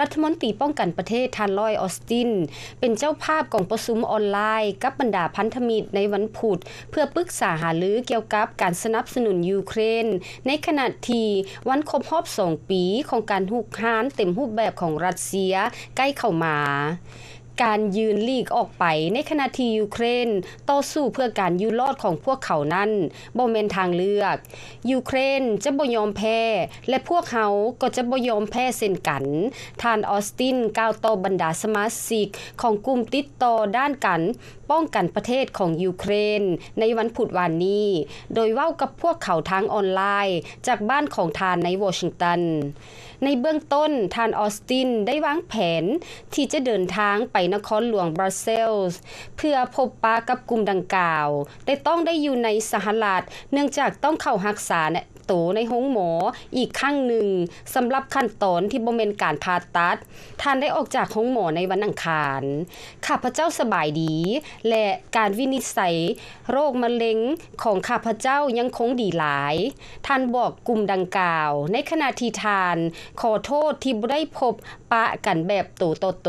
รัฐมนตรีป้องกันประเทศทานลอยออสติน เป็นเจ้าภาพของประชุมออนไลน์กับบรรดาพันธมิตรในวันพุธเพื่อปรึกษาหารือเกี่ยวกับการสนับสนุนยูเครน ในขณะที่วันครบรอบงปีของการหุกหานเต็มรูปแบบของรัสเซียใกล้เข้ามาการยืนลีกออกไปในขณะที่ยูเครน ต่อสู้เพื่อการอยู่รอดของพวกเขานั้นบ่แม่นทางเลือกยูเครนจะบ่ยอมแพ้และพวกเขาก็จะบ่ยอมแพ้เช่นกันท่านออสตินกล่าวต่อบรรดาสมาชิก ของกลุ่มติดต่อด้านกัน ป้องกันประเทศของยูเครน ในวันพุธวานนี้ โดยเว้ากับพวกเขาทางออนไลน์จากบ้านของทานในวอชิงตัน ในเบื้องต้นทานออสตินได้วางแผนที่จะเดินทางไปนครหลวงบรัสเซลส์เพื่อพบปะกับกลุ่มดังกล่าวแต่ต้องได้อยู่ในสหรัฐ เนื่องจากต้องเข้าหักษาโตในห้องหมออีกข้างหนึ่งสำหรับขั้นตอนที่บ่เมนการผ่าตัด ท่านได้ออกจากห้องหมอในวันอังคารข้าพเจ้าสบายดี และการวินิจฉัย โรคมะเร็งของข้าพเจ้ายังคงดีหลาย ท่านบอกกลุ่มดังกล่าว ในขณะที่ทาน ขอโทษที่บ่ได้พบปะกันแบบโตโตโต